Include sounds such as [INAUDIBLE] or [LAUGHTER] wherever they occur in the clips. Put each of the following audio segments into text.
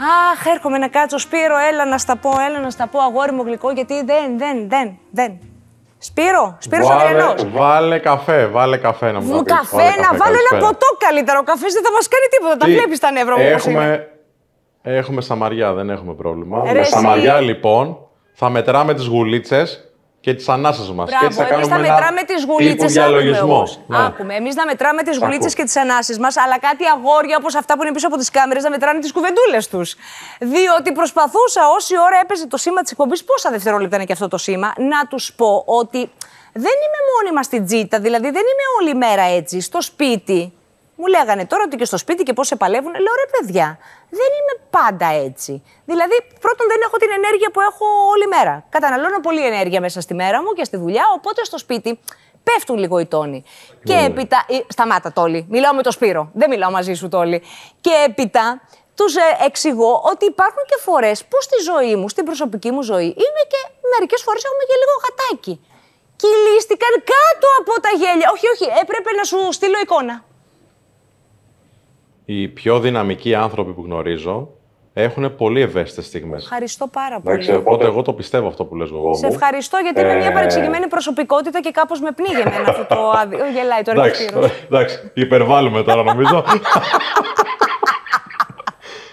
Αχ, έρχομαι να κάτσω, Σπύρο, έλα να στα πω, έλα να στα πω, αγόρι μου γλυκό, γιατί δεν, δεν, δεν, δεν. Σπύρο, Σπύρο Ανδριανό. Βάλε καφέ, βάλε καφέ να μου Καφέ, βάλε καφέ, να βάλω ένα ποτό καλύτερο. Ο καφές δεν θα μας κάνει τίποτα. Τα βλέπεις τα νεύρα μου. Έχουμε, έχουμε σαμαριά, δεν έχουμε πρόβλημα. Ρε, Με σαμαριά, λοιπόν, θα μετράμε τις γουλίτσες και τι ανάσε μα. Και έτσι θα κάνουμε ναι. εμείς θα μετράμε τις γουλίτσες. Άκουμε. Εμείς να μετράμε τις γουλίτσες και τις ανάσει μας, αλλά κάτι αγόρια όπως αυτά που είναι πίσω από τις κάμερες να μετράνε τις κουβεντούλες τους. Διότι προσπαθούσα όση ώρα έπαιζε το σήμα της εκπομπής, πόσα δευτερόλεπτα είναι και αυτό το σήμα, να τους πω ότι δεν είμαι μόνιμα στην τζίτα, δηλαδή δεν είμαι όλη μέρα έτσι. Στο σπίτι μου λέγανε τώρα ότι και στο σπίτι και πώς σε παλεύουν. Λέω ρε παιδιά, δεν είμαι πάντα έτσι. Δηλαδή, πρώτον, δεν έχω την ενέργεια που έχω όλη μέρα. Καταναλώνω πολύ ενέργεια μέσα στη μέρα μου και στη δουλειά, οπότε στο σπίτι πέφτουν λίγο οι τόνοι. Και ναι. έπειτα. Ε, σταμάτα, Τόλι. Μιλάω με το Σπύρο. Δεν μιλάω μαζί σου, Τόλι. Και έπειτα τους ε, εξηγώ ότι υπάρχουν και φορές που στη ζωή μου, στην προσωπική μου ζωή, είμαι και μερικές φορές έχουμε και λίγο γατάκι. Κυλίστηκαν κάτω από τα γέλια. Όχι, όχι, έπρεπε να σου στείλω εικόνα οι πιο δυναμικοί άνθρωποι που γνωρίζω έχουν πολύ ευαίσθητες στιγμές. Ευχαριστώ πάρα πολύ. Οπότε, οπότε εγώ το πιστεύω αυτό που λες, εγώ. Σε ευχαριστώ γιατί ε... είμαι μια παρεξηγημένη προσωπικότητα και κάπως με πνίγει εμένα αυτό το [LAUGHS] άδειο. Γελάει το εργαστήριο. Εντάξει, υπερβάλλουμε τώρα νομίζω.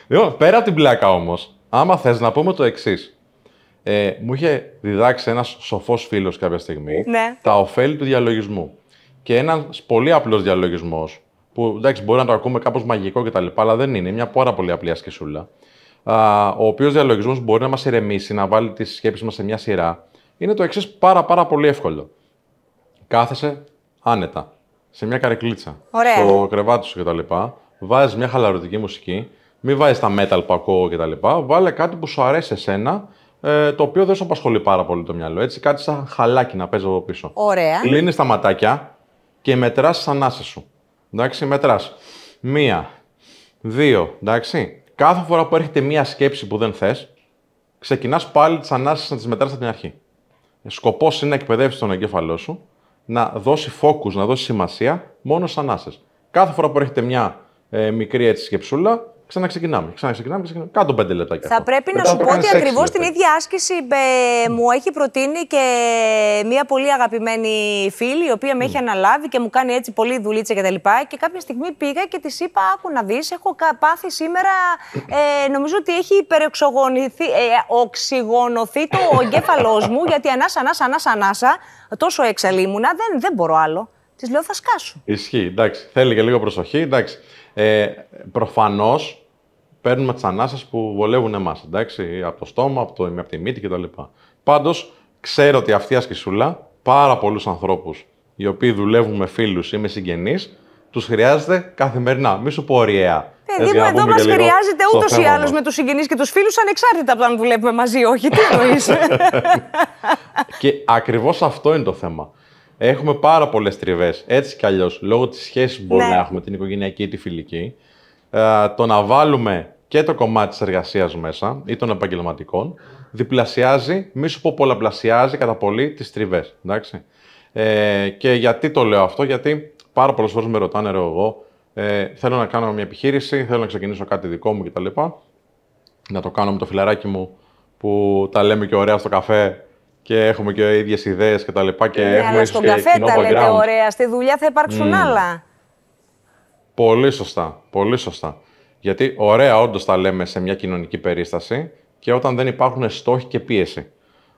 λοιπόν, πέρα από την πλάκα όμως, άμα θες να πούμε το εξής. Ε, μου είχε διδάξει ένας σοφός φίλος κάποια στιγμή ναι. τα ωφέλη του διαλογισμού. Και ένας πολύ απλός διαλογισμός που εντάξει μπορεί να το ακούμε κάπως μαγικό κτλ. Αλλά δεν είναι, είναι μια πάρα πολύ απλή ασκησούλα. ο οποίος διαλογισμός μπορεί να μας ηρεμήσει, να βάλει τις σκέψεις μας σε μια σειρά, είναι το εξής πάρα, πάρα πολύ εύκολο. Κάθεσαι άνετα, σε μια καρικλίτσα, Ωραία. στο κρεβάτι σου κτλ. Βάζεις μια χαλαρωτική μουσική, μην βάζεις τα metal που ακούω κτλ. Βάλε κάτι που σου αρέσει εσένα, ε, το οποίο δεν σου απασχολεί πάρα πολύ το μυαλό. Έτσι, κάτι σαν χαλάκι να παίζει από πίσω. Ωραία. Κλείνει τα ματάκια και μετράς τις ανάσες σου. Εντάξει, μετράς. Μία, δύο, εντάξει. Κάθε φορά που έρχεται μία σκέψη που δεν θες, ξεκινάς πάλι τις ανάσες να τις μετράς από την αρχή. Ε, σκοπός είναι να εκπαιδεύσεις τον εγκέφαλό σου, να δώσει φόκου, να δώσει σημασία μόνο στις ανάσες. Κάθε φορά που έρχεται μια ε, μικρή έτσι σκεψούλα, Ξαναξεκινάμε, ξαναξεκινάμε, ξαναξεκινάμε. Κάτω πέντε λεπτά και Θα πρέπει να σου πω ότι ακριβώς την ίδια άσκηση mm. μου έχει προτείνει και μία πολύ αγαπημένη φίλη, η οποία με έχει ναι. αναλάβει και μου κάνει έτσι πολύ δουλίτσα κτλ. Και, και κάποια στιγμή πήγα και της είπα: Άκου να δεις, έχω πάθει σήμερα. Ε, νομίζω ότι έχει υπερεξογονηθεί, ε, οξυγονωθεί το [LAUGHS] εγκέφαλός μου, γιατί ανάσα, ανάσα, ανάσα, ανάσα. Τόσο έξαλλη ήμουνα, δεν, δεν μπορώ άλλο. Της λέω θα σκάσω. Ισχύει, εντάξει. Θέλει και λίγο προσοχή. Εντάξει. Ε, Προφανώς παίρνουμε τις ανάσες που βολεύουν εμάς. Εντάξει. Από το στόμα, από, το, από τη μύτη κτλ. Πάντως ξέρω ότι αυτή η ασκησούλα πάρα πολλούς ανθρώπους οι οποίοι δουλεύουν με φίλους ή με συγγενείς τους χρειάζεται καθημερινά. Μη σου πω ωραία. Παιδί μου, εδώ μα χρειάζεται ούτως ή άλλω με τους συγγενείς και τους φίλους, ανεξάρτητα από το αν δουλεύουμε μαζί, όχι. Τι [LAUGHS] εννοείς. και ακριβώς αυτό είναι το θέμα. Έχουμε πάρα πολλές τριβές. Έτσι κι αλλιώς, λόγω της σχέσης που μπορούμε ναι. να έχουμε, την οικογενειακή ή τη φιλική, ε, το να βάλουμε και το κομμάτι της εργασίας μέσα ή των επαγγελματικών, διπλασιάζει, μη σου πω πολλαπλασιάζει κατά πολύ τις τριβές. Ε, και γιατί το λέω αυτό, γιατί πάρα πολλές φορές με ρωτάνε ρε, εγώ, ε, θέλω να κάνω μια επιχείρηση, θέλω να ξεκινήσω κάτι δικό μου κτλ. Να το κάνω με το φιλαράκι μου που τα λέμε και ωραία στο καφέ και έχουμε και ίδιες ιδέες και τα λοιπά. Και ε, έχουμε αλλά στον καφέ τα λέτε ωραία. Στη δουλειά θα υπάρξουν mm. άλλα. Πολύ σωστά. Πολύ σωστά. Γιατί ωραία, όντως τα λέμε σε μια κοινωνική περίσταση και όταν δεν υπάρχουν στόχοι και πίεση.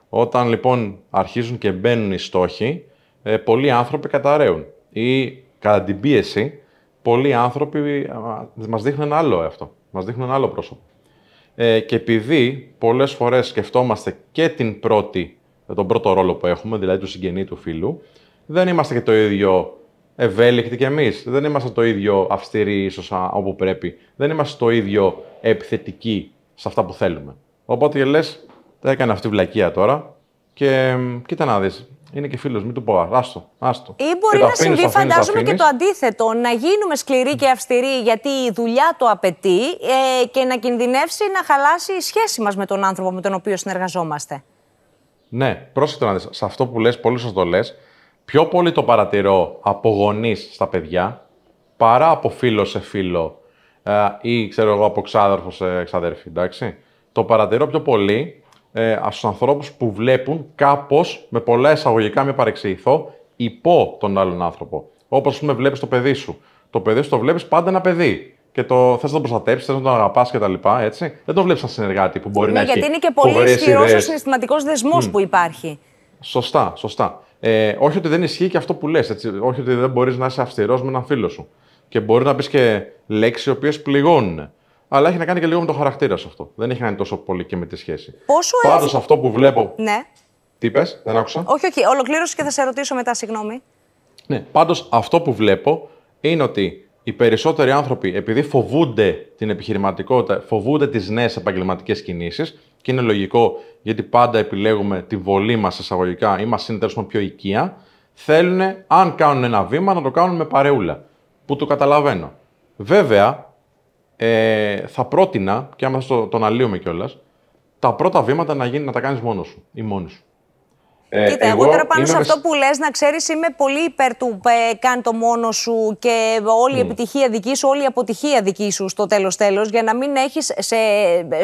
Όταν λοιπόν αρχίζουν και μπαίνουν οι στόχοι, ε, πολλοί άνθρωποι καταραίουν. Ή κατά την πίεση, πολλοί άνθρωποι ε, μας δείχνουν ένα άλλο αυτό. Μας δείχνουν ένα άλλο πρόσωπο. Ε, και επειδή πολλές φορές σκεφτόμαστε και την πρώτη τον πρώτο ρόλο που έχουμε, δηλαδή του συγγενή του φίλου, δεν είμαστε και το ίδιο ευέλικτοι κι εμείς. Δεν είμαστε το ίδιο αυστηροί, ίσως όπου πρέπει. Δεν είμαστε το ίδιο επιθετικοί σε αυτά που θέλουμε. Οπότε λε, τα έκανε αυτή η βλακεία τώρα. Και κοίτα να δεις. Είναι και φίλος, μην του πω. Άστο, άστο. Ή μπορεί να συμβεί, φαντάζομαι, και το αντίθετο. Να γίνουμε σκληροί και αυστηροί, γιατί η δουλειά το απαιτεί ε, και να κινδυνεύσει να χαλάσει η σχέση μας με τον άνθρωπο με τον οποίο συνεργαζόμαστε. Ναι, πρόσεχε να δεις. Σε αυτό που λες, πολύ σωστό το πιο πολύ το παρατηρώ από γονείς στα παιδιά, παρά από φίλο σε φίλο ε, ή ξέρω εγώ από ξάδερφο σε ξαδέρφη, εντάξει. Το παρατηρώ πιο πολύ ε, στους ανθρώπους που βλέπουν κάπως με πολλά εισαγωγικά, με παρεξηγηθώ, υπό τον άλλον άνθρωπο. Όπως, ας πούμε, βλέπεις το παιδί σου. Το παιδί σου το βλέπεις πάντα ένα παιδί και το θες να τον προστατέψεις, θες να τον αγαπάς κτλ. Έτσι. Δεν τον βλέπεις σαν συνεργάτη που μπορεί ναι, να γιατί έχει. Γιατί είναι και πολύ ισχυρός ο συναισθηματικός δεσμός mm. που υπάρχει. Σωστά, σωστά. Ε, όχι ότι δεν ισχύει και αυτό που λες. Όχι ότι δεν μπορείς να είσαι αυστηρός με έναν φίλο σου. Και μπορεί να πεις και λέξεις οι οποίες πληγώνουν. Αλλά έχει να κάνει και λίγο με το χαρακτήρα σου αυτό. Δεν έχει να κάνει τόσο πολύ και με τη σχέση. Πόσο Πάντως έχει... αυτό που βλέπω. Ναι. Τι είπες, δεν άκουσα. Όχι, όχι. Ολοκλήρωσε και θα σε ρωτήσω μετά, συγγνώμη. Ναι. Πάντως αυτό που βλέπω είναι ότι οι περισσότεροι άνθρωποι, επειδή φοβούνται την επιχειρηματικότητα, φοβούνται τις νέες επαγγελματικές κινήσεις, και είναι λογικό γιατί πάντα επιλέγουμε τη βολή μας εισαγωγικά ή μας είναι τέλος πιο οικία, θέλουν, αν κάνουν ένα βήμα, να το κάνουν με παρεούλα. Που το καταλαβαίνω. Βέβαια, ε, θα πρότεινα, και άμα το, το αναλύουμε κιόλας, τα πρώτα βήματα να γίνει να τα κάνεις μόνος σου ή μόνο σου. Ε, Κοίτα, εγώ, τώρα πάνω σε αυτό που λες, να ξέρεις, είμαι πολύ υπέρ του ε, «κάν το μόνο σου» και όλη η επιτυχία δική σου, όλη η αποτυχία δική σου στο τέλος τέλος, για να μην έχεις σε,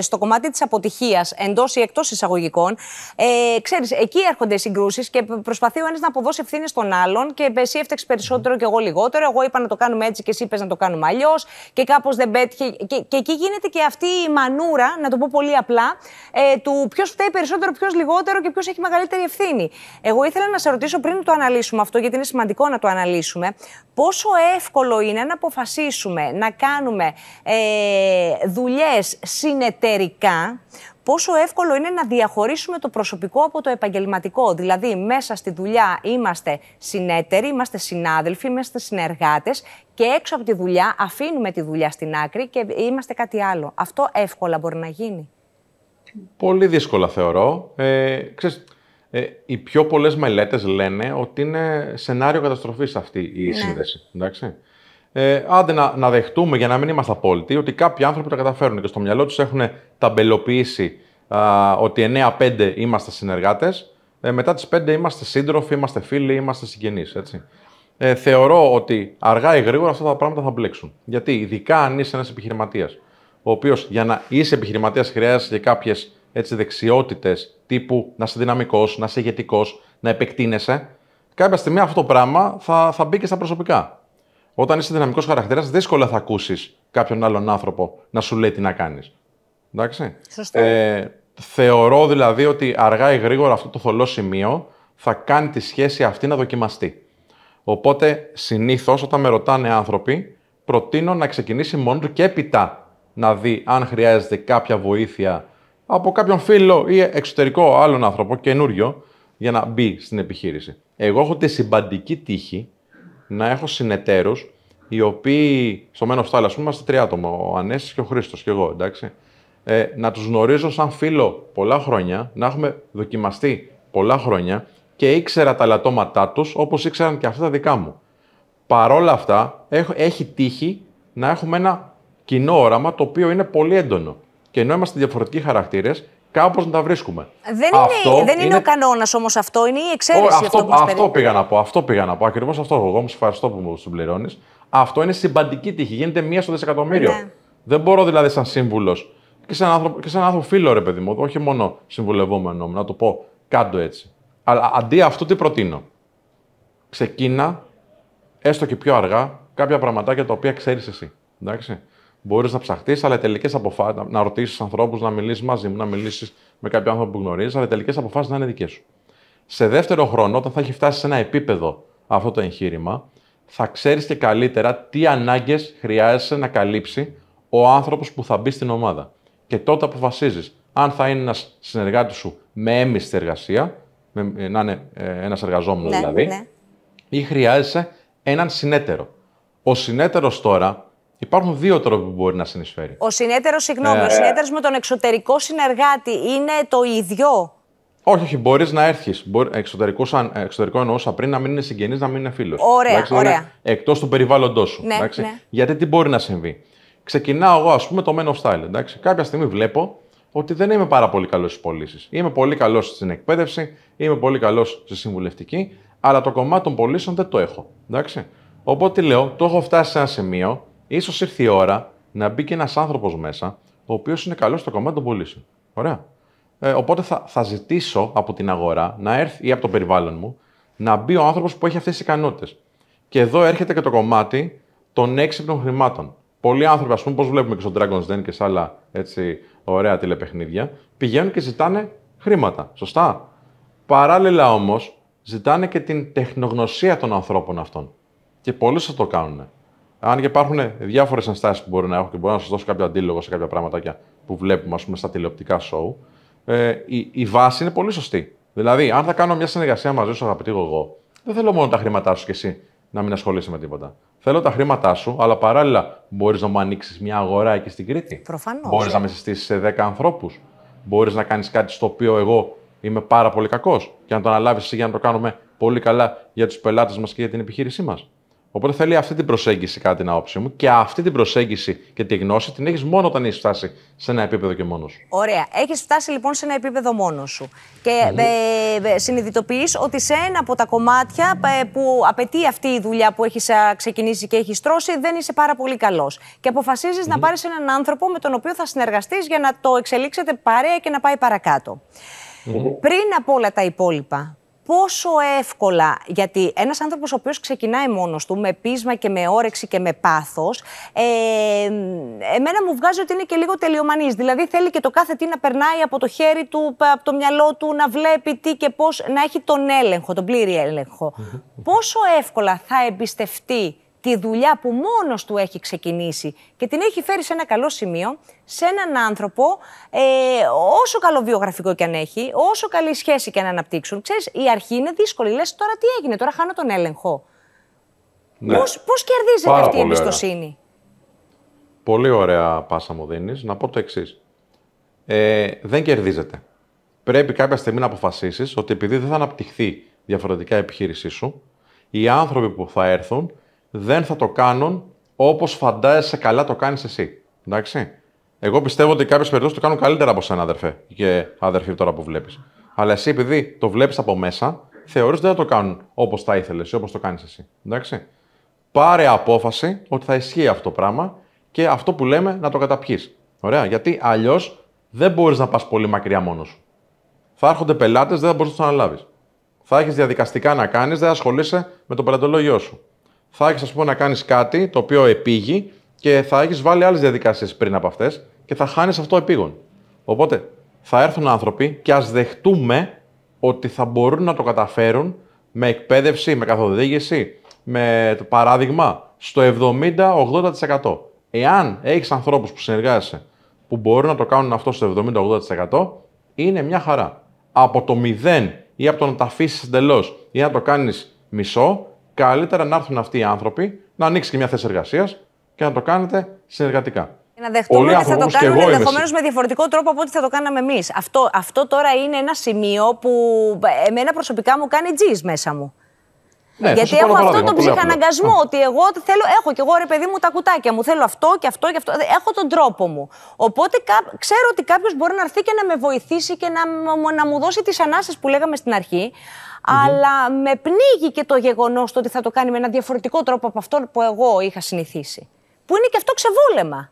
στο κομμάτι της αποτυχίας, εντός ή εκτός εισαγωγικών, ε, ξέρεις, εκεί έρχονται οι συγκρούσεις και προσπαθεί ο ένας να αποδώσει ευθύνη στον άλλον και εσύ έφταξε περισσότερο mm. και εγώ λιγότερο, εγώ είπα να το κάνουμε έτσι και εσύ είπες να το κάνουμε αλλιώς και κάπως δεν πέτυχε. Και, και, εκεί γίνεται και αυτή η μανούρα, να το πω πολύ απλά, ε, του ποιος φταίει περισσότερο, ποιος λιγότερο και ποιος έχει μεγαλύτερη ευθύνη. Εγώ ήθελα να σε ρωτήσω πριν το αναλύσουμε αυτό, γιατί είναι σημαντικό να το αναλύσουμε, πόσο εύκολο είναι να αποφασίσουμε να κάνουμε ε, δουλειές συνεταιρικά, πόσο εύκολο είναι να διαχωρίσουμε το προσωπικό από το επαγγελματικό. Δηλαδή, μέσα στη δουλειά είμαστε συνέτεροι, είμαστε συνάδελφοι, είμαστε συνεργάτες και έξω από τη δουλειά αφήνουμε τη δουλειά στην άκρη και είμαστε κάτι άλλο. Αυτό εύκολα μπορεί να γίνει. Πολύ δύσκολα θεωρώ. Ε, ξέρεις, ε, οι πιο πολλές μελέτες λένε ότι είναι σενάριο καταστροφής αυτή η ναι. σύνδεση. Εντάξει. Ε, άντε να, δεχτούμε για να μην είμαστε απόλυτοι ότι κάποιοι άνθρωποι τα καταφέρουν και στο μυαλό τους έχουν ταμπελοποιήσει α, ότι 9-5 είμαστε συνεργάτες. ε, μετά τις 5 είμαστε σύντροφοι, είμαστε φίλοι, είμαστε συγγενείς. Ε, θεωρώ ότι αργά ή γρήγορα αυτά τα πράγματα θα μπλέξουν. Γιατί ειδικά αν είσαι ένας επιχειρηματίας, ο οποίος για να είσαι επιχειρηματίας χρειάζεσαι και κάποιες έτσι, δεξιότητες τύπου να είσαι δυναμικός, να είσαι ηγετικός, να επεκτείνεσαι, κάποια στιγμή αυτό το πράγμα θα, θα μπει και στα προσωπικά. Όταν είσαι δυναμικός χαρακτήρας, δύσκολα θα ακούσεις κάποιον άλλον άνθρωπο να σου λέει τι να κάνεις. Εντάξει. Σωστά. Ε, θεωρώ δηλαδή ότι αργά ή γρήγορα αυτό το θολό σημείο θα κάνει τη σχέση αυτή να δοκιμαστεί. Οπότε συνήθως όταν με ρωτάνε άνθρωποι, προτείνω να ξεκινήσει μόνο του και έπειτα να δει αν χρειάζεται κάποια βοήθεια από κάποιον φίλο ή εξωτερικό άλλον άνθρωπο, καινούριο, για να μπει στην επιχείρηση. Εγώ έχω τη συμπαντική τύχη να έχω συνεταίρους οι οποίοι, στο μένο of πούμε, είμαστε τρία άτομα, ο Ανέσης και ο Χρήστος και εγώ, εντάξει. Ε, να τους γνωρίζω σαν φίλο πολλά χρόνια, να έχουμε δοκιμαστεί πολλά χρόνια και ήξερα τα λατώματά τους, όπως ήξεραν και αυτά τα δικά μου. Παρόλα αυτά, έχει τύχει να έχουμε ένα κοινό όραμα το οποίο είναι πολύ έντονο και ενώ είμαστε διαφορετικοί χαρακτήρες, κάπως να τα βρίσκουμε. Δεν αυτό είναι, είναι, ο κανόνας όμως αυτό, είναι η εξαίρεση. αυτό, αυτό, που μας αυτό πήγα να πω. Αυτό πήγα να πω. Ακριβώς αυτό. Εγώ μου ευχαριστώ που μου συμπληρώνεις. Αυτό είναι συμπαντική τύχη. Γίνεται μία στο δισεκατομμύριο. Ναι. Δεν μπορώ δηλαδή, σαν σύμβουλος και σαν άνθρωπο, και σαν άνθρωπο φίλο, ρε παιδί μου, όχι μόνο συμβουλευόμενο, να το πω κάτω έτσι. Αλλά αντί αυτό, τι προτείνω. Ξεκίνα, έστω και πιο αργά, κάποια πραγματάκια τα οποία ξέρεις εσύ. Εντάξει. Μπορείς να ψαχτείς, αλλά τελικές αποφάσεις. Να, ρωτήσεις ανθρώπους, να μιλήσεις μαζί μου, να μιλήσεις με κάποιο άνθρωπο που γνωρίζεις, αλλά τελικές αποφάσεις να είναι δικές σου. Σε δεύτερο χρόνο, όταν θα έχει φτάσει σε ένα επίπεδο αυτό το εγχείρημα, θα ξέρεις και καλύτερα τι ανάγκες χρειάζεσαι να καλύψει ο άνθρωπος που θα μπει στην ομάδα. Και τότε αποφασίζεις αν θα είναι ένας συνεργάτης σου με έμειστη εργασία, με, ε, να είναι ε, ένας εργαζόμενος ναι, δηλαδή, ναι. ή χρειάζεσαι έναν συνέτερο. Ο συνέτερος τώρα Υπάρχουν δύο τρόποι που μπορεί να συνεισφέρει. Ο συνέτερος, συγγνώμη, ε... ο ε, συνέτερος με τον εξωτερικό συνεργάτη είναι το ίδιο. Όχι, όχι, μπορείς να έρθεις. Εξωτερικό, εξωτερικό εννοούσα πριν να μην είναι συγγενής, να μην είναι φίλος. Ωραία, εντάξει, δηλαδή ωραία. Εκτός του περιβάλλοντός σου. Ναι, ναι. Γιατί τι μπορεί να συμβεί. Ξεκινάω εγώ, ας πούμε, το Men of Style. Εντάξει. Κάποια στιγμή βλέπω ότι δεν είμαι πάρα πολύ καλός στις πωλήσεις. Είμαι πολύ καλός στην εκπαίδευση, είμαι πολύ καλός στη συμβουλευτική, αλλά το κομμάτι των πωλήσεων δεν το έχω. Εντάξει. Οπότε λέω, το έχω φτάσει σε ένα σημείο ίσως ήρθε η ώρα να μπει και ένας άνθρωπος μέσα, ο οποίος είναι καλός στο κομμάτι των πωλήσεων. Ωραία. Ε, οπότε θα, θα ζητήσω από την αγορά να έρθει ή από το περιβάλλον μου να μπει ο άνθρωπος που έχει αυτές τις ικανότητες. Και εδώ έρχεται και το κομμάτι των έξυπνων χρημάτων. Πολλοί άνθρωποι, ας πούμε, όπω βλέπουμε και στο Dragon's Den και σε άλλα έτσι, ωραία τηλεπαιχνίδια, πηγαίνουν και ζητάνε χρήματα. Σωστά. Παράλληλα όμως, ζητάνε και την τεχνογνωσία των ανθρώπων αυτών. Και πολλοί θα το κάνουν. Αν και υπάρχουν ε, διάφορες ενστάσεις που μπορεί να έχω και μπορώ να σας δώσω κάποιο αντίλογο σε κάποια πράγματα που βλέπουμε ας πούμε, στα τηλεοπτικά σοου, ε, η, η βάση είναι πολύ σωστή. Δηλαδή, αν θα κάνω μια συνεργασία μαζί σου, θα εγώ. Δεν θέλω μόνο τα χρήματά σου και εσύ να μην ασχολείσαι με τίποτα. Θέλω τα χρήματά σου, αλλά παράλληλα μπορείς να μου ανοίξεις μια αγορά εκεί στην Κρήτη. Προφανώς. Μπορείς να με συστήσεις σε 10 ανθρώπους. Μπορείς να κάνεις κάτι στο οποίο εγώ είμαι πάρα πολύ κακός και να το αναλάβεις για να το κάνουμε πολύ καλά για τους πελάτες μας και για την επιχείρησή μας. Οπότε θέλει αυτή την προσέγγιση, κάτι την όψει μου, και αυτή την προσέγγιση και τη γνώση την έχεις μόνο όταν έχεις φτάσει σε ένα επίπεδο και μόνος σου. Ωραία. Έχεις φτάσει λοιπόν σε ένα επίπεδο μόνος σου. Και ε, ε, συνειδητοποιείς ότι σε ένα από τα κομμάτια ε, που απαιτεί αυτή η δουλειά που έχεις ξεκινήσει και έχεις τρώσει, δεν είσαι πάρα πολύ καλός. Και αποφασιζει να πάρεις έναν άνθρωπο με τον οποίο θα συνεργαστείς για να το εξελίξετε παρέα και να πάει Πριν από όλα τα υπόλοιπα, πόσο εύκολα. Γιατί ένας άνθρωπος ο οποίος ξεκινάει μόνος του, με πείσμα και με όρεξη και με πάθος, ε, εμένα μου βγάζει ότι είναι και λίγο τελειομανής. Δηλαδή θέλει και το κάθε τι να περνάει από το χέρι του, από το μυαλό του, να βλέπει τι και πώς, να έχει τον έλεγχο, τον πλήρη έλεγχο. πόσο εύκολα θα εμπιστευτεί τη δουλειά που μόνος του έχει ξεκινήσει και την έχει φέρει σε ένα καλό σημείο, σε έναν άνθρωπο, ε, όσο καλό βιογραφικό και αν έχει, όσο καλή σχέση και αν αναπτύξουν. Ξέρεις, η αρχή είναι δύσκολη. Λες τώρα τι έγινε, τώρα χάνω τον έλεγχο. Ναι. Πώς, πώς κερδίζεται Πάρα αυτή η εμπιστοσύνη. Ωραία. Πολύ ωραία πάσα μου δίνεις. Να πω το εξής. Ε, δεν κερδίζεται. Πρέπει κάποια στιγμή να αποφασίσεις ότι επειδή δεν θα αναπτυχθεί διαφορετικά η επιχείρησή σου, οι άνθρωποι που θα έρθουν δεν θα το κάνουν όπως φαντάζεσαι καλά το κάνεις εσύ. Εντάξει. Εγώ πιστεύω ότι κάποιες περιπτώσεις το κάνουν καλύτερα από σένα, αδερφέ και αδερφή τώρα που βλέπεις. Αλλά εσύ επειδή το βλέπεις από μέσα, θεωρείς ότι δεν θα το κάνουν όπως θα ήθελες ή όπως το κάνεις εσύ. Εντάξει. Πάρε απόφαση ότι θα ισχύει αυτό το πράγμα και αυτό που λέμε να το καταπιείς. Ωραία. Γιατί αλλιώς δεν μπορείς να πας πολύ μακριά μόνος σου. Θα έρχονται πελάτες, δεν θα μπορείς να τους αναλάβεις. Θα έχεις διαδικαστικά να κάνεις, δεν ασχολείσαι με το πελατολόγιο σου θα έχεις, ας πούμε, να κάνεις κάτι το οποίο επήγει και θα έχεις βάλει άλλες διαδικασίες πριν από αυτές και θα χάνεις αυτό επίγον. Οπότε θα έρθουν άνθρωποι και ας δεχτούμε ότι θα μπορούν να το καταφέρουν με εκπαίδευση, με καθοδήγηση, με το παράδειγμα, στο 70-80%. Εάν έχεις ανθρώπους που συνεργάζεσαι που μπορούν να το κάνουν αυτό στο 70-80%, είναι μια χαρά. Από το 0 ή από το να τα αφήσεις εντελώς ή να το κάνεις μισό, καλύτερα να έρθουν αυτοί οι άνθρωποι, να ανοίξει και μια θέση εργασίας και να το κάνετε συνεργατικά. Να δεχτούμε ότι θα το κάνουν ενδεχομένω με διαφορετικό τρόπο από ό,τι θα το κάναμε εμείς. Αυτό, αυτό τώρα είναι ένα σημείο που ε, εμένα προσωπικά μου κάνει τζις μέσα μου. Ναι, Γιατί έχω αυτόν τον ψυχαναγκασμό ότι εγώ θέλω, έχω κι εγώ ρε παιδί μου τα κουτάκια μου. Θέλω αυτό και αυτό και αυτό. Ε, έχω τον τρόπο μου. Οπότε κα, ξέρω ότι κάποιος μπορεί να έρθει και να με βοηθήσει και να, να μου δώσει τις ανάσες που λέγαμε στην αρχή. Αλλά με πνίγει και το γεγονός ότι θα το κάνει με ένα διαφορετικό τρόπο από αυτό που εγώ είχα συνηθίσει. Που είναι και αυτό ξεβόλεμα.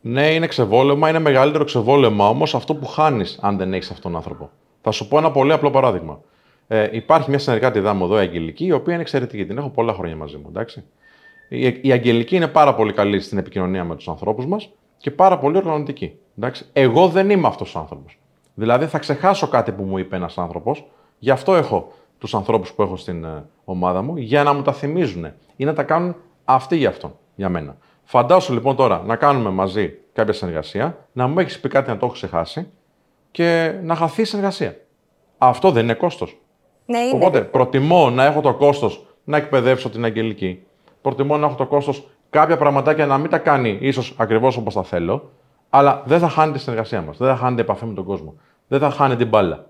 Ναι, είναι ξεβόλεμα, είναι μεγαλύτερο ξεβόλεμα όμως αυτό που χάνεις αν δεν έχεις αυτόν τον άνθρωπο. Θα σου πω ένα πολύ απλό παράδειγμα. Ε, υπάρχει μια συνεργάτη δάμο εδώ, η Αγγελική, η οποία είναι εξαιρετική. Την έχω πολλά χρόνια μαζί μου, εντάξει. Η, η Αγγελική είναι πάρα πολύ καλή στην επικοινωνία με τους ανθρώπους μας και πάρα πολύ οργανωτική. Εγώ δεν είμαι αυτός ο άνθρωπος. Δηλαδή θα ξεχάσω κάτι που μου είπε ένας άνθρωπος, Γι' αυτό έχω τους ανθρώπους που έχω στην ε, ομάδα μου, για να μου τα θυμίζουν ή να τα κάνουν αυτοί για αυτόν, για μένα. Φαντάσου λοιπόν τώρα να κάνουμε μαζί κάποια συνεργασία, να μου έχεις πει κάτι να το έχω ξεχάσει και να χαθεί η συνεργασία. Αυτό δεν είναι κόστος. Ναι, είναι. Οπότε προτιμώ να έχω το κόστος να εκπαιδεύσω την Αγγελική. Προτιμώ να έχω το κόστος κάποια πραγματάκια να μην τα κάνει ίσως ακριβώς όπως τα θέλω, αλλά δεν θα χάνει τη συνεργασία μας. Δεν θα χάνει την επαφή με τον κόσμο. Δεν θα χάνει την μπάλα.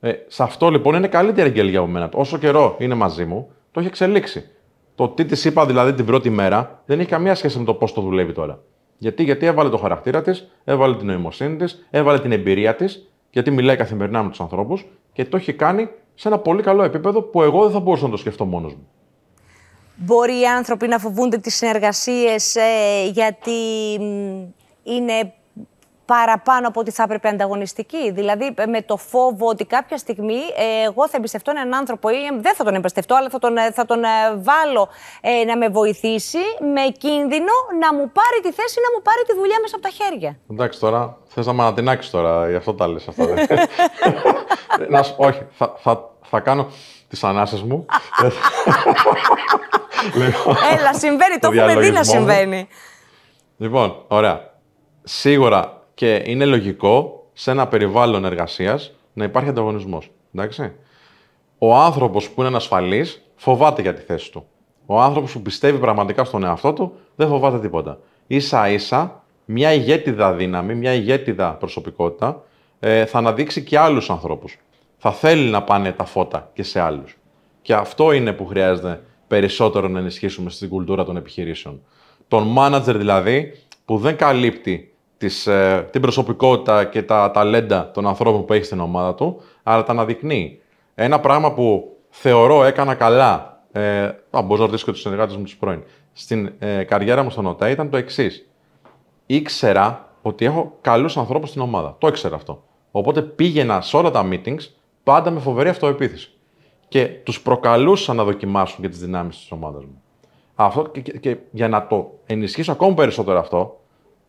Ε, σε αυτό λοιπόν είναι καλύτερη αγγέλια για μένα. Όσο καιρό είναι μαζί μου, το έχει εξελίξει. Το τι της είπα δηλαδή την πρώτη μέρα δεν έχει καμία σχέση με το πώς το δουλεύει τώρα. Γιατί, γιατί έβαλε το χαρακτήρα της, έβαλε την νοημοσύνη της, έβαλε την εμπειρία της, γιατί μιλάει καθημερινά με τους ανθρώπους και το έχει κάνει σε ένα πολύ καλό επίπεδο που εγώ δεν θα μπορούσα να το σκεφτώ μόνος μου. Μπορεί οι άνθρωποι να φοβούνται τις συνεργασίες ε, γιατί είναι παραπάνω από ότι θα έπρεπε ανταγωνιστική. Δηλαδή, ε, με το φόβο ότι κάποια στιγμή ε, εγώ θα εμπιστευτώ έναν άνθρωπο ή ε, δεν θα τον εμπιστευτώ, αλλά θα τον, θα τον βάλω να με βοηθήσει με κίνδυνο να μου πάρει τη θέση, να μου πάρει τη δουλειά μέσα από τα χέρια. Εντάξει τώρα, θες να με ανατινάξεις τώρα, γι' αυτό τα λες αυτά. [LAUGHS] όχι, θα, θα, θα κάνω τις ανάσες μου. [LAUGHS] Λοιπόν, Έλα, συμβαίνει, το έχουμε δει να συμβαίνει. Λοιπόν, ωραία. Σίγουρα και είναι λογικό σε ένα περιβάλλον εργασίας να υπάρχει ανταγωνισμός. Εντάξει. Ο άνθρωπος που είναι ανασφαλής φοβάται για τη θέση του. Ο άνθρωπος που πιστεύει πραγματικά στον εαυτό του δεν φοβάται τίποτα. σα ίσα μια ηγέτιδα δύναμη, μια ηγέτιδα προσωπικότητα ε, θα αναδείξει και άλλους ανθρώπους. Θα θέλει να πάνε τα φώτα και σε άλλους. Και αυτό είναι που χρειάζεται περισσότερο να ενισχύσουμε στην κουλτούρα των επιχειρήσεων. Τον μάνατζερ δηλαδή που δεν καλύπτει τις, ε, την προσωπικότητα και τα ταλέντα των ανθρώπων που έχει στην ομάδα του, αλλά τα αναδεικνύει. Ένα πράγμα που θεωρώ έκανα καλά, ε, α, μπορώ να ρωτήσεις και τους συνεργάτες μου τους πρώην, στην ε, καριέρα μου στον ΟΤΑ ήταν το εξής. Ήξερα ότι έχω καλούς ανθρώπους στην ομάδα. Το ήξερα αυτό. Οπότε πήγαινα σε όλα τα meetings πάντα με φοβερή αυτοεπίθεση. Και τους προκαλούσα να δοκιμάσουν και τις δυνάμεις της ομάδας μου. Αυτό, και, και για να το ενισχύσω ακόμα περισσότερο αυτό,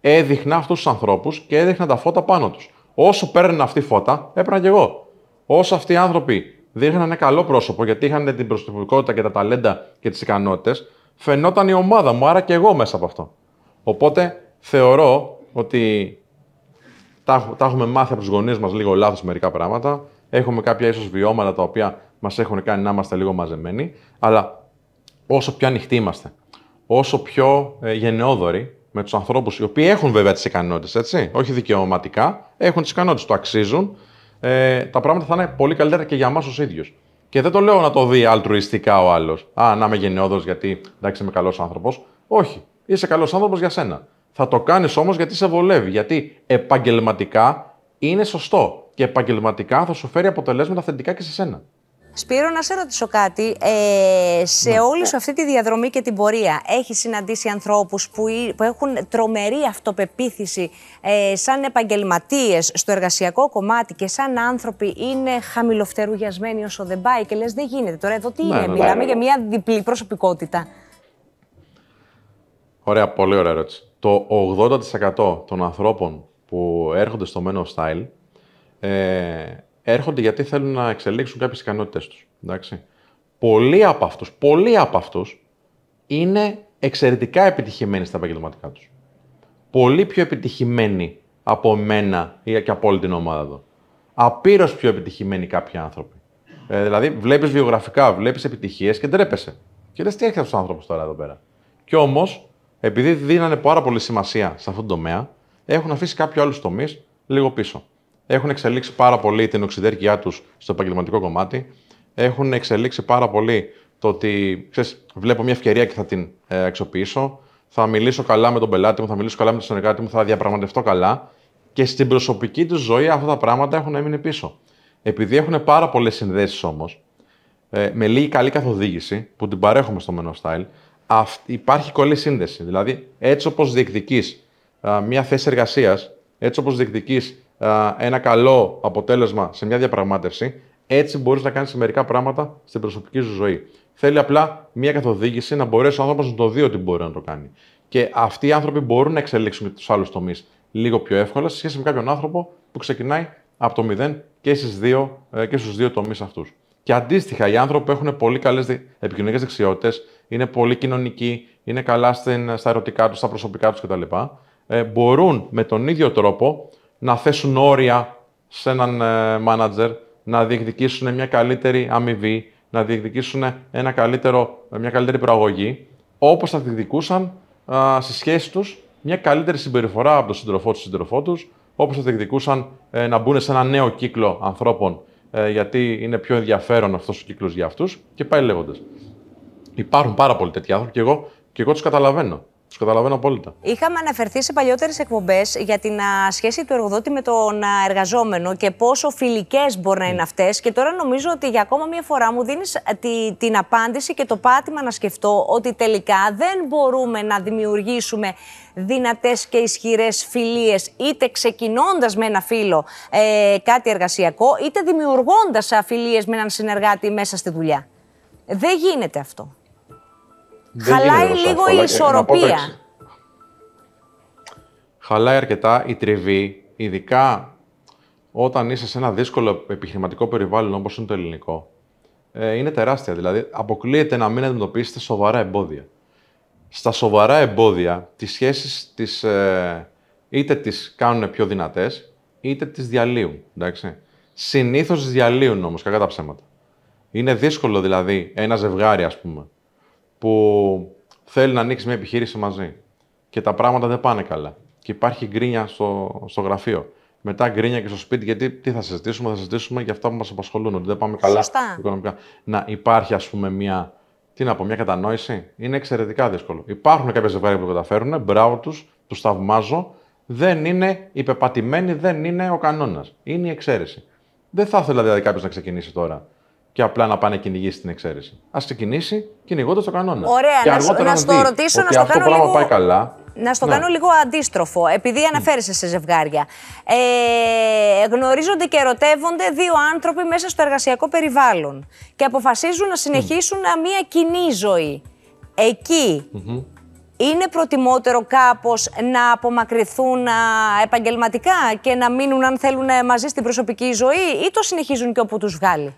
έδειχνα αυτούς τους ανθρώπους και έδειχνα τα φώτα πάνω τους. Όσο παίρνουν αυτή φώτα, έπαιρνα και εγώ. Όσο αυτοί οι άνθρωποι δείχναν ένα καλό πρόσωπο, γιατί είχαν την προσωπικότητα και τα ταλέντα και τις ικανότητες, φαινόταν η ομάδα μου, άρα και εγώ μέσα από αυτό. Οπότε θεωρώ ότι τα, έχουμε μάθει από τους γονείς μας λίγο λάθος μερικά πράγματα. Έχουμε κάποια ίσως βιώματα τα οποία μας έχουν κάνει να είμαστε λίγο μαζεμένοι. Αλλά όσο πιο ανοιχτοί είμαστε, όσο πιο ε, γενναιόδοροι, με τους ανθρώπους οι οποίοι έχουν βέβαια τις ικανότητες, έτσι. Όχι δικαιωματικά, έχουν τις ικανότητες, το αξίζουν. Ε, τα πράγματα θα είναι πολύ καλύτερα και για εμάς του ίδιους. Και δεν το λέω να το δει αλτρουιστικά ο άλλος. Α, να είμαι γενναιόδο γιατί εντάξει είμαι καλός άνθρωπος. Όχι. Είσαι καλός άνθρωπος για σένα. Θα το κάνεις όμως γιατί σε βολεύει. Γιατί επαγγελματικά είναι σωστό. Και επαγγελματικά θα σου φέρει αποτελέσματα θετικά και σε σένα. Σπύρο, να σε ρωτήσω κάτι. Ε, σε ναι, όλη ναι. σου αυτή τη διαδρομή και την πορεία, έχεις συναντήσει ανθρώπους που, έχουν τρομερή αυτοπεποίθηση ε, σαν επαγγελματίες στο εργασιακό κομμάτι και σαν άνθρωποι είναι χαμηλοφτερουγιασμένοι όσο δεν πάει και λες, δεν γίνεται. Τώρα εδώ τι ναι, είναι, μιλάμε για μια διπλή προσωπικότητα. Ωραία, πολύ ωραία ερώτηση. Το 80% των ανθρώπων που έρχονται στο Men of Style ε, έρχονται γιατί θέλουν να εξελίξουν κάποιες ικανότητέ τους. Πολλοί από αυτούς, πολλοί από αυτούς είναι εξαιρετικά επιτυχημένοι στα επαγγελματικά τους. Πολύ πιο επιτυχημένοι από μένα ή και από όλη την ομάδα εδώ. Απίρω πιο επιτυχημένοι κάποιοι άνθρωποι. Ε, δηλαδή, βλέπεις βιογραφικά, βλέπεις επιτυχίες και ντρέπεσαι. Και δε τι έρχεται αυτός ο άνθρωπος τώρα εδώ πέρα. Κι όμως, επειδή δίνανε πάρα πολύ σημασία σε αυτόν τον τομέα, έχουν αφήσει κάποιο άλλους τομείς λίγο πίσω. Έχουν εξελίξει πάρα πολύ την οξυδέρκειά τους στο επαγγελματικό κομμάτι. Έχουν εξελίξει πάρα πολύ το ότι ξέρεις, βλέπω μια ευκαιρία και θα την ε, αξιοποιήσω. Θα μιλήσω καλά με τον πελάτη μου, θα μιλήσω καλά με τον συνεργάτη μου, θα διαπραγματευτώ καλά. Και στην προσωπική τους ζωή αυτά τα πράγματα έχουν έμεινε πίσω. Επειδή έχουν πάρα πολλές συνδέσεις όμως, ε, με λίγη καλή καθοδήγηση που την παρέχουμε στο Men Style, υπάρχει κολλή σύνδεση. Δηλαδή, έτσι όπως διεκδική μια θέση εργασίας, έτσι όπως διεκδική ένα καλό αποτέλεσμα σε μια διαπραγμάτευση, έτσι μπορείς να κάνεις μερικά πράγματα στην προσωπική σου ζωή. Θέλει απλά μια καθοδήγηση να μπορέσει ο άνθρωπος να το δει ότι μπορεί να το κάνει. Και αυτοί οι άνθρωποι μπορούν να εξελίξουν τους άλλους τομείς λίγο πιο εύκολα σε σχέση με κάποιον άνθρωπο που ξεκινάει από το μηδέν και, στου δύο, ε, και στους δύο τομείς αυτούς. Και αντίστοιχα, οι άνθρωποι που έχουν πολύ καλές επικοινωνικές δεξιότητες, είναι πολύ κοινωνικοί, είναι καλά στα ερωτικά τους, στα προσωπικά τους κτλ. Ε, μπορούν με τον ίδιο τρόπο να θέσουν όρια σε έναν ε, μάνατζερ, να διεκδικήσουν μια καλύτερη αμοιβή, να διεκδικήσουν ένα καλύτερο, μια καλύτερη προαγωγή, όπως θα διεκδικούσαν α, στη σχέση τους μια καλύτερη συμπεριφορά από τον σύντροφό τους σύντροφό τους, όπως θα διεκδικούσαν ε, να μπουν σε ένα νέο κύκλο ανθρώπων, ε, γιατί είναι πιο ενδιαφέρον αυτός ο κύκλος για αυτούς και πάει λέγοντας. Υπάρχουν πάρα πολλοί τέτοιοι άνθρωποι και εγώ, και εγώ τους καταλαβαίνω. Σου καταλαβαίνω απόλυτα. Είχαμε αναφερθεί σε παλιότερες εκπομπές για την σχέση του εργοδότη με τον εργαζόμενο και πόσο φιλικές μπορεί να είναι ναι. αυτές. Και τώρα νομίζω ότι για ακόμα μία φορά μου δίνεις τη, την απάντηση και το πάτημα να σκεφτώ ότι τελικά δεν μπορούμε να δημιουργήσουμε δυνατές και ισχυρές φιλίες, είτε ξεκινώντας με ένα φίλο ε, κάτι εργασιακό, είτε δημιουργώντας αφιλίες με έναν συνεργάτη μέσα στη δουλειά. Δεν γίνεται αυτό. Χαλάει λίγο η ισορροπία. Χαλάει αρκετά η τριβή, ειδικά όταν είσαι σε ένα δύσκολο επιχειρηματικό περιβάλλον όπως είναι το ελληνικό. Ε, είναι τεράστια, δηλαδή αποκλείεται να μην αντιμετωπίσετε σοβαρά εμπόδια. Στα σοβαρά εμπόδια, τις σχέσεις τις, ε, είτε τις κάνουν πιο δυνατές, είτε τις διαλύουν, εντάξει. Συνήθως διαλύουν όμως, κακά τα ψέματα. Είναι δύσκολο δηλαδή ένα ζευγάρι, ας πούμε, που θέλει να ανοίξει μια επιχείρηση μαζί και τα πράγματα δεν πάνε καλά και υπάρχει γκρίνια στο, στο γραφείο. Μετά γκρίνια και στο σπίτι, γιατί τι θα συζητήσουμε, θα συζητήσουμε για αυτά που μας απασχολούν, ότι δεν πάμε καλά Σωστά. οικονομικά. Να υπάρχει, ας πούμε, μια, τι να πω, μια κατανόηση. Είναι εξαιρετικά δύσκολο. Υπάρχουν κάποια ζευγάρια που το καταφέρουν, μπράβο τους, τους θαυμάζω. Δεν είναι υπεπατημένοι, δεν είναι ο κανόνας. Είναι η εξαίρεση. Δεν θα ήθελα δηλαδή κάποιος να ξεκινήσει τώρα και απλά να πάνε κυνηγήσει την εξαίρεση. Ας ξεκινήσει κυνηγώντας το κανόνα. Ωραία, και να, το να, στο ρωτήσω, να στο κάνω. λίγο... πάει καλά. Να στο ναι. κάνω λίγο αντίστροφο, επειδή ναι. αναφέρεσαι σε ζευγάρια. Ε, γνωρίζονται και ερωτεύονται δύο άνθρωποι μέσα στο εργασιακό περιβάλλον και αποφασίζουν να συνεχίσουν μια κοινή ζωή. είναι προτιμότερο κάπως να απομακρυνθούν επαγγελματικά και να μείνουν αν θέλουν μαζί στην προσωπική ζωή ή το συνεχίζουν και όπου τους βγάλει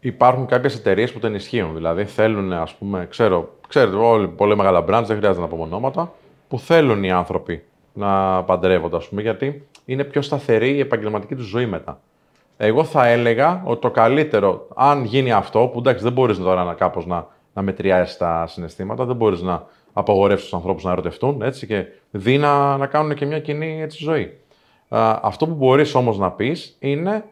υπάρχουν κάποιες εταιρείες που το ενισχύουν. Δηλαδή θέλουν, ας πούμε, ξέρω, ξέρετε, όλοι πολύ μεγάλα brands, δεν χρειάζεται να πω ονόματα, που θέλουν οι άνθρωποι να παντρεύονται, ας πούμε, γιατί είναι πιο σταθερή η επαγγελματική τους ζωή μετά. Εγώ θα έλεγα ότι το καλύτερο, αν γίνει αυτό, που εντάξει δεν μπορείς τώρα να κάπως να, να μετριάσεις τα συναισθήματα, δεν μπορείς να απαγορεύσεις τους ανθρώπους να ερωτευτούν έτσι, και δει να, να κάνουν και μια κοινή έτσι, ζωή. Α, αυτό που μπορείς όμως να πεις είναι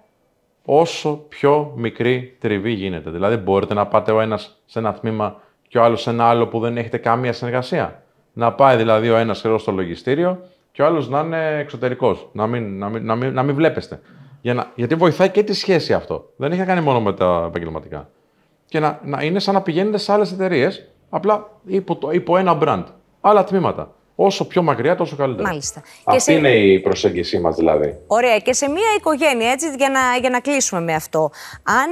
όσο πιο μικρή τριβή γίνεται. Δηλαδή, μπορείτε να πάτε ο ένας σε ένα τμήμα και ο άλλος σε ένα άλλο που δεν έχετε καμία συνεργασία. Να πάει δηλαδή ο ένας χρέο στο λογιστήριο και ο άλλος να είναι εξωτερικός, να μην, να, μην, να, μην, βλέπεστε. Για να, γιατί βοηθάει και τη σχέση αυτό. Δεν έχει να κάνει μόνο με τα επαγγελματικά. Και να, να είναι σαν να πηγαίνετε σε άλλες εταιρείες, απλά υπό, υπό ένα brand. Άλλα τμήματα. Όσο πιο μακριά, τόσο καλύτερα. Μάλιστα. Αυτή είναι η προσέγγιση μας, δηλαδή. Ωραία. Και σε μία οικογένεια, έτσι, για να, για να κλείσουμε με αυτό. Αν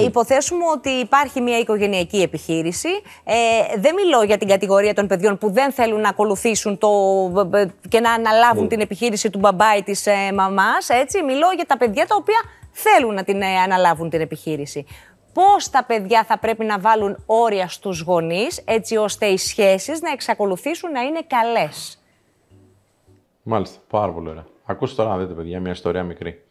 ε, υποθέσουμε ότι υπάρχει μία οικογενειακή επιχείρηση, ε, δεν μιλώ για την κατηγορία των παιδιών που δεν θέλουν να ακολουθήσουν το, και να αναλάβουν την επιχείρηση του μπαμπά ή της ε, μαμάς. Μιλώ για τα παιδιά τα οποία θέλουν να την ε, αναλάβουν την επιχείρηση πώς τα παιδιά θα πρέπει να βάλουν όρια στους γονείς, έτσι ώστε οι σχέσεις να εξακολουθήσουν να είναι καλές. Μάλιστα, πάρα πολύ ωραία. Ακούστε τώρα να δείτε, παιδιά, μια ιστορία μικρή.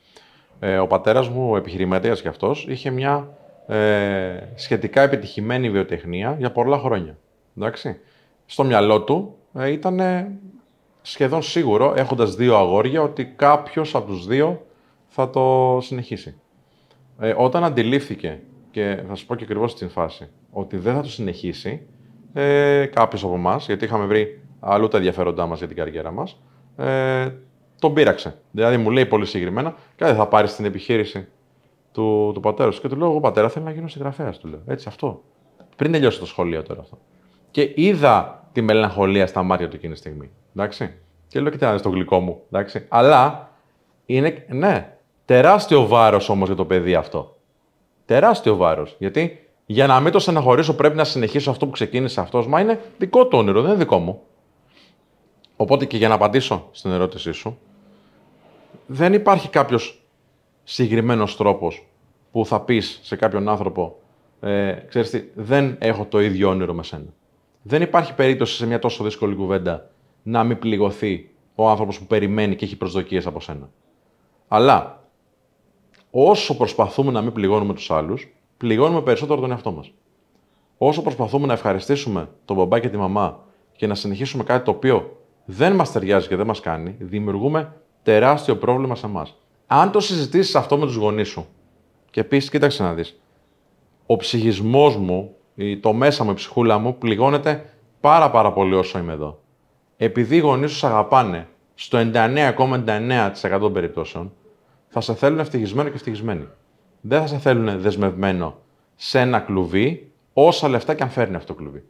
Ε, ο πατέρας μου, ο επιχειρηματίας κι αυτός, είχε μια ε, σχετικά επιτυχημένη βιοτεχνία για πολλά χρόνια. Εντάξει. Στο μυαλό του ε, ήταν σχεδόν σίγουρο, έχοντας δύο αγόρια, ότι κάποιος από τους δύο θα το συνεχίσει. Ε, όταν αντιλήφθηκε και θα σας πω και ακριβώς την φάση, ότι δεν θα το συνεχίσει ε, κάποιος από εμάς, γιατί είχαμε βρει αλλού τα ενδιαφέροντά μας για την καριέρα μας, ε, τον πείραξε. Δηλαδή μου λέει πολύ συγκεκριμένα, κάτι θα πάρεις στην επιχείρηση του, του πατέρα σου. Και του λέω: Εγώ πατέρα θέλω να γίνω συγγραφέας, του λέω. Έτσι, αυτό. Πριν τελειώσει το σχολείο τώρα αυτό. Και είδα τη μελαγχολία στα μάτια του εκείνη τη στιγμή. Εντάξει. Και λέω: Κοιτάξτε το γλυκό μου. Εντάξει. Αλλά είναι, ναι, τεράστιο βάρος όμως για το παιδί αυτό τεράστιο βάρος. Γιατί για να μην το στεναχωρήσω, πρέπει να συνεχίσω αυτό που ξεκίνησε αυτός. Μα είναι δικό του όνειρο, δεν είναι δικό μου. Οπότε και για να απαντήσω στην ερώτησή σου, δεν υπάρχει κάποιος συγκεκριμένος τρόπος που θα πεις σε κάποιον άνθρωπο, ε, ξέρεις τι, δεν έχω το ίδιο όνειρο με σένα. Δεν υπάρχει περίπτωση σε μια τόσο δύσκολη κουβέντα να μην πληγωθεί ο άνθρωπος που περιμένει και έχει προσδοκίες από σένα. Αλλά όσο προσπαθούμε να μην πληγώνουμε τους άλλους, πληγώνουμε περισσότερο τον εαυτό μας. Όσο προσπαθούμε να ευχαριστήσουμε τον μπαμπά και τη μαμά και να συνεχίσουμε κάτι το οποίο δεν μας ταιριάζει και δεν μας κάνει, δημιουργούμε τεράστιο πρόβλημα σε εμάς. Αν το συζητήσεις αυτό με τους γονείς σου, και πεις, κοίταξε να δεις, ο ψυχισμός μου, το μέσα μου, η ψυχούλα μου πληγώνεται πάρα πάρα πολύ όσο είμαι εδώ. Επειδή οι γονείς σου αγαπάνε στο 99,99% των περιπτώσεων, θα σε θέλουν ευτυχισμένο και ευτυχισμένη. Δεν θα σε θέλουν δεσμευμένο σε ένα κλουβί, όσα λεφτά και αν φέρνει αυτό το κλουβί.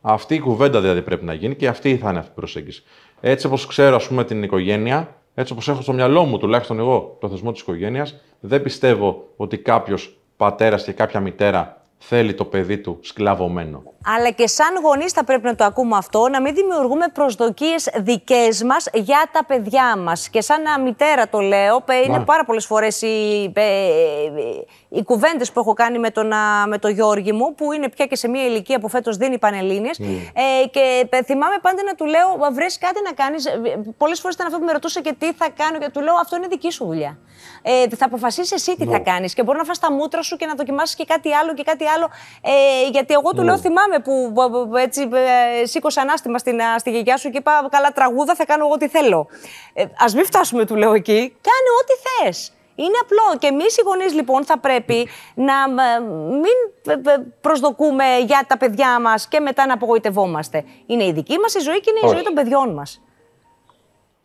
Αυτή η κουβέντα δηλαδή πρέπει να γίνει και αυτή θα είναι αυτή η προσέγγιση. Έτσι όπως ξέρω, ας πούμε, την οικογένεια, έτσι όπως έχω στο μυαλό μου, τουλάχιστον εγώ, το θεσμό της οικογένειας, δεν πιστεύω ότι κάποιος πατέρας και κάποια μητέρα θέλει το παιδί του σκλαβωμένο. Αλλά και σαν γονείς θα πρέπει να το ακούμε αυτό, να μην δημιουργούμε προσδοκίες δικές μας για τα παιδιά μας. Και σαν μητέρα το λέω, είναι ναι. πάρα πολλές φορές οι, οι κουβέντες που έχω κάνει με τον, με Γιώργη μου, που είναι πια και σε μια ηλικία που φέτος δίνει Πανελλήνιες. Ναι. Ε, και θυμάμαι πάντα να του λέω, βρες κάτι να κάνεις. Ε, πολλές φορές ήταν αυτό που με ρωτούσε και τι θα κάνω και του λέω, αυτό είναι δική σου δουλειά ε, θα αποφασίσεις εσύ τι ναι. θα κάνεις και μπορεί να φας τα μούτρα σου και να δοκιμάσεις και κάτι άλλο και κάτι άλλο. Ε, γιατί εγώ του ναι. λέω, θυμάμαι που έτσι, ε, σήκωσα ανάστημα στην, στη γιαγιά σου και είπα: Καλά, τραγούδα θα κάνω εγώ τι θέλω. Ε, Ας μην φτάσουμε, του λέω εκεί. Κάνε ό,τι θες. Είναι απλό. Και εμείς οι γονείς λοιπόν θα πρέπει να ε, μην ε, προσδοκούμε για τα παιδιά μας και μετά να απογοητευόμαστε. Είναι η δική μας η ζωή και είναι η ζωή των παιδιών μας.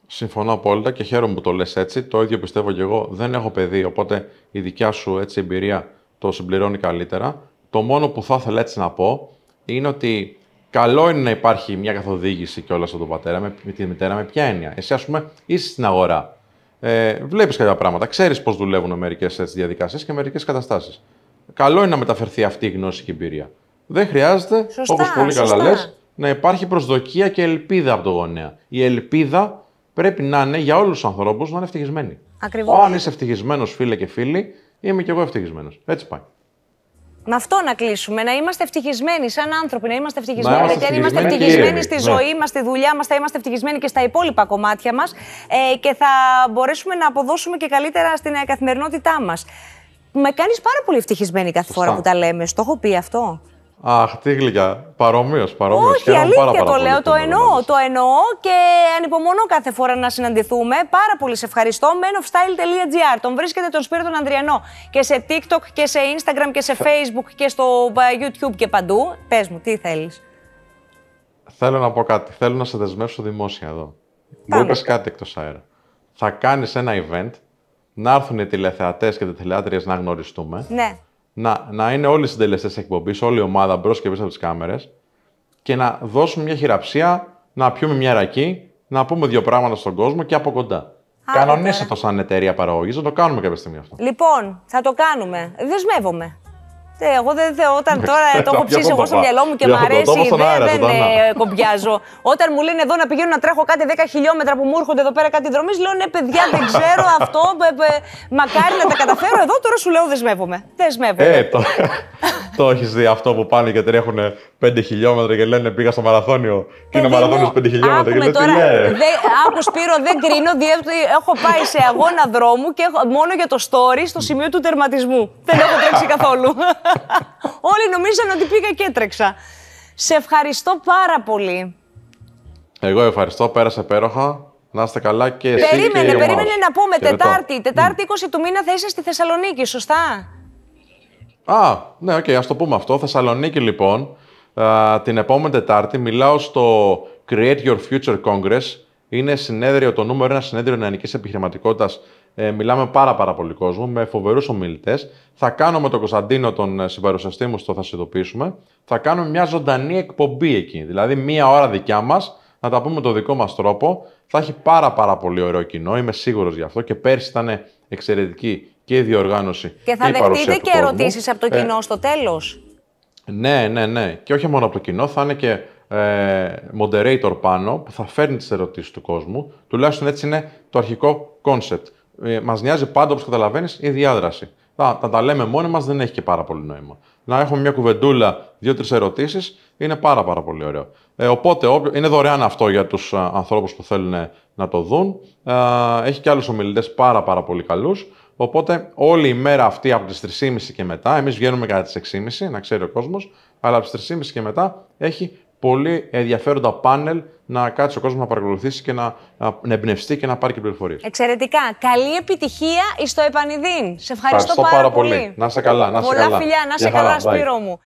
Συμφωνώ απόλυτα και χαίρομαι που το λες έτσι. Το ίδιο πιστεύω και εγώ. Δεν έχω παιδί, οπότε η δικιά σου έτσι, εμπειρία το συμπληρώνει καλύτερα. Το μόνο που θα ήθελα έτσι να πω είναι ότι καλό είναι να υπάρχει μια καθοδήγηση και όλα στον πατέρα με, με τη μητέρα με ποια έννοια. Εσύ, ας πούμε, είσαι στην αγορά. Ε, Βλέπεις κάποια πράγματα, ξέρεις πώς δουλεύουν μερικές διαδικασίες και μερικές καταστάσεις. Καλό είναι να μεταφερθεί αυτή η γνώση και η εμπειρία. Δεν χρειάζεται, όπως πολύ καλά λες, να υπάρχει προσδοκία και ελπίδα από τον γονέα. Η ελπίδα πρέπει να είναι για όλους τους ανθρώπους να είναι ευτυχισμένοι. Ακριβώς. Αν είσαι ευτυχισμένος, φίλε και φίλοι, είμαι κι εγώ ευτυχισμένος. Έτσι πάει. Με αυτό να κλείσουμε. Να είμαστε ευτυχισμένοι σαν άνθρωποι, να είμαστε ευτυχισμένοι. Να είμαστε ευτυχισμένοι, είμαστε ευτυχισμένοι στη ναι. ζωή μας, στη δουλειά μας, θα είμαστε ευτυχισμένοι και στα υπόλοιπα κομμάτια μας ε, και θα μπορέσουμε να αποδώσουμε και καλύτερα στην ε, καθημερινότητά μας. Με κάνεις πάρα πολύ ευτυχισμένη κάθε Σωστά. φορά που τα λέμε. Στο έχω πει αυτό. Αχ, τι γλυκιά. Παρομοίως, παρομοίως. Όχι, Χαίρομαι αλήθεια το λέω. Το εννοώ, το εννοώ και ανυπομονώ κάθε φορά να συναντηθούμε. Πάρα πολύ σε ευχαριστώ. menofstyle.gr. Τον βρίσκεται τον Σπύρο τον Ανδριανό και σε TikTok και σε Instagram και σε Facebook και στο ε, YouTube και παντού. Πες μου, τι θέλεις. Θέλω να πω κάτι. Θέλω να σε δεσμεύσω δημόσια εδώ. Μου είπες κάτι εκτός αέρα. Θα κάνεις ένα event, να έρθουν οι τηλεθεατές και οι τηλεάτριες να γνωριστούμε. Ναι να, να είναι όλοι οι συντελεστές εκπομπής, όλη η ομάδα μπρος και πίσω από τις κάμερες και να δώσουμε μια χειραψία, να πιούμε μια ρακή, να πούμε δύο πράγματα στον κόσμο και από κοντά. Κανονίστε το σαν εταιρεία παραγωγής, να το κάνουμε κάποια στιγμή αυτό. Λοιπόν, θα το κάνουμε. Δεσμεύομαι. Ε, εγώ δεν θεωρώ, όταν ναι, τώρα [LAUGHS] το έχω ψήσει εγώ στο μυαλό μου και μου αρέσει η ναι, ναι, δεν κομπιάζω. Όταν μου λένε εδώ να πηγαίνω να τρέχω κάτι 10 χιλιόμετρα που μου έρχονται εδώ πέρα κάτι δρομή, λέω ναι, παιδιά, [LAUGHS] δεν ξέρω αυτό. Μακάρι να τα καταφέρω εδώ, τώρα σου λέω δεσμεύομαι. Δεσμεύομαι. Ε, [LAUGHS] Το έχεις δει αυτό που πάνε και τρέχουν 5 χιλιόμετρα και λένε πήγα στο μαραθώνιο. Και είναι ε, μαραθώνιο 5 χιλιόμετρα. Και λένε, τώρα, δε, άκου Σπύρο, δεν κρίνω, διότι έχω πάει σε αγώνα δρόμου και έχω, μόνο για το story στο σημείο του τερματισμού. δεν έχω τρέξει καθόλου. [LAUGHS] Όλοι νομίζαν ότι πήγα και έτρεξα. Σε ευχαριστώ πάρα πολύ. Εγώ ευχαριστώ, πέρασε πέροχα. Να είστε καλά και εσύ Περίμενε, και περίμενε να πούμε. Τετάρτη, Τετάρτη 20 του μήνα θα είσαι στη Θεσσαλονίκη, σωστά. Α, ναι, οκ, okay, ας το πούμε αυτό. Θεσσαλονίκη, λοιπόν, α, την επόμενη Τετάρτη μιλάω στο Create Your Future Congress. Είναι συνέδριο, το νούμερο ένα συνέδριο νεανικής επιχειρηματικότητας. Ε, μιλάμε πάρα πάρα πολύ κόσμο, με φοβερούς ομιλητές. Θα κάνω με τον Κωνσταντίνο, τον ε, συμπαρουσιαστή μου, στο θα συνειδητοποιήσουμε. Θα κάνουμε μια ζωντανή εκπομπή εκεί, δηλαδή μία ώρα δικιά μας, να τα πούμε με τον δικό μας τρόπο. Θα έχει πάρα πάρα πολύ ωραίο κοινό, είμαι σίγουρος γι' αυτό και πέρσι ήταν εξαιρετική και η διοργάνωση. Και θα και δεχτείτε και ερωτήσεις από το ε, κοινό στο τέλος. Ναι, ναι, ναι. Και όχι μόνο από το κοινό, θα είναι και ε, moderator πάνω που θα φέρνει τις ερωτήσεις του κόσμου. Τουλάχιστον έτσι είναι το αρχικό κόνσεπτ. μας νοιάζει πάντα, όπως καταλαβαίνεις, η διάδραση. Θα τα, τα λέμε μόνοι μας δεν έχει και πάρα πολύ νόημα. Να έχουμε μια κουβεντούλα, δύο-τρει ερωτήσεις είναι πάρα, πάρα πολύ ωραίο. Ε, οπότε είναι δωρεάν αυτό για τους ανθρώπους που θέλουν να το δουν. έχει και άλλους ομιλητές πάρα, πάρα πολύ καλούς. Οπότε όλη η μέρα αυτή από τις 3.30 και μετά, εμείς βγαίνουμε κατά τις 6.30, να ξέρει ο κόσμος, αλλά από τις 3.30 και μετά έχει πολύ ενδιαφέροντα πάνελ να κάτσει ο κόσμος, να παρακολουθήσει και να, να εμπνευστεί και να πάρει και πληροφορίες. Εξαιρετικά. Καλή επιτυχία στο Επανειδήν. Σε ευχαριστώ, ευχαριστώ πάρα, πάρα, πολύ. Να είσαι καλά. Να Πολλά καλά. φιλιά. Να είσαι καλά, Σπύρο μου.